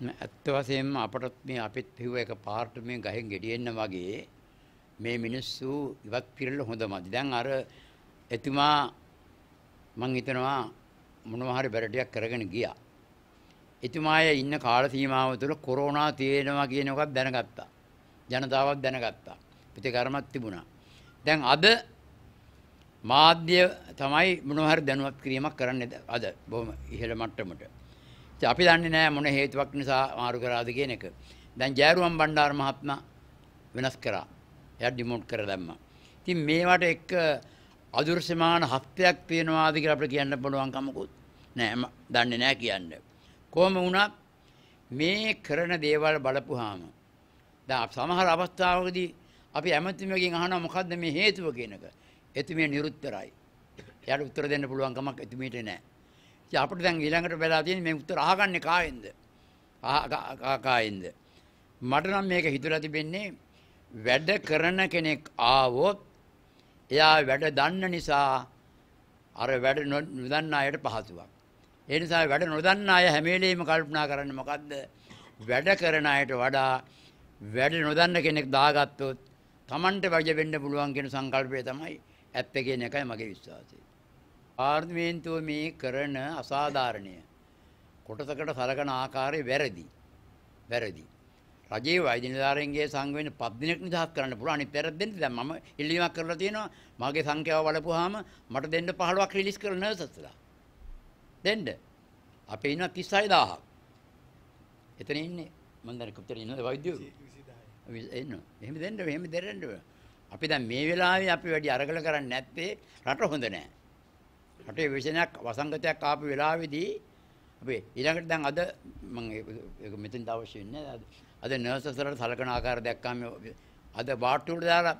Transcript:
ඇත්ත වශයෙන්ම අපට මේ අපිත් හිව්ව එක පාර්ට මේ ගහෙන් ගෙඩියෙන්න වගේ මේ මිනිස්සු ඉවත් පිරෙල හොඳමදි. දැන් අර එතුමා මං හිතනවා මොනවා හරි බැරටියක් කරගෙන ගියා. එතුමාය ඉන්න කාල සීමාව තුළ කොරෝනා තියෙනවා කියන එකක් දැනගත්තා. ජනතාවක් දැනගත්තා. ප්‍රතිකර්මක් තිබුණා. දැන් අද මාධ්‍ය තමයි මොනවා හරි දැනුවත් කිරීමක් කරන්නේ අද බොහොම ඉහළ මට්ටමට. ඉතින් අපි දන්නේ නැහැ මොන හේතුවක් නිසා මාරු කරාද කියන එක. දැන් ජයරුවන් බණ්ඩාර මහත්මයා වෙනස් කරා. එයා ඩිමෝට් කරලා දැම්මා. ඉතින් මේවට එක්ක අදෘශ්‍යමාන හස්තයක් තියෙනවාද කියලා අපිට කියන්න පුළුවන් කමකුත් නැහැ. දන්නේ නැහැ කියන්න. කොහොම වුණත් මේ කරන දේවල් බලපුවාම දැන් සමහර අවස්ථාවකදී අපි ඇමතිමකින් අහනවා මොකද්ද මේ හේතුව කියනක. එතුමිය නිරුත්තරයි. එයාට උත්තර දෙන්න පුළුවන් කමක් එතුමියට නැහැ. ඉතින් අපිට දැන් ඊළඟට වෙලා තියෙන්නේ මේ උත්තර අහගන්නේ කායෙන්ද? කායෙන්ද? මට නම් මේක හිතලා තිබෙන්නේ වැඩ කරන කෙනෙක් ආවොත් එයා වැඩ දන්න නිසා අර වැඩ නොදන්න අයට පහසුවක්. ඒ නිසා වැඩ නොදන්න අය හැම වෙලෙම කල්පනා කරන්නේ මොකද්ද? වැඩ කරන අයට වඩා වැඩ නොදන්න කෙනෙක් දාගත්තොත් Tamanට වජ වෙන්න පුළුවන් කියන සංකල්පය තමයි ඇත්ත කියන එකයි මගේ විශ්වාසය. පාර්ලිමේන්තුව මේ කරන අසාධාරණය කොටසකට සලකන ආකාරය වැරදි. වැරදි. රජයේ වෛද්‍ය නිලධාරීන්ගේ සංගමයෙන් පත් දිනක් නිදහස් කරන්න පුළුවන්. අනිත් පැරද්ද දෙන්න දැන් මම ඉල්ලීමක් කරලා තියෙනවා. මගේ සංඛ්‍යාව වලපුවාම මට දෙන්න 15ක් රිලීස් කරන නර්සස්ලා. දෙන්න. අපේ ඉන්නවා 36000ක්. එතන ඉන්නේ මම දැන් කොච්චර ඉන්නවද වෛද්‍යවරු? 20000. එන්න. එහෙම දෙන්න, එහෙම දෙන්න. අපි දැන් මේ වෙලාවේ අපි වැඩි අරගල කරන්නේ නැත්තේ රට හොඳ නැහැ. රටේ විශේෂණයක් වසංගතයක් ආපු වෙලාවේදී අපි ඊළඟට දැන් අද මම ඒක මෙතෙන් අවශ්‍ය වෙන්නේ අද නර්සස්ලට සලකන ආකාරය දැක්කම අද වාට්ටු වල දාලා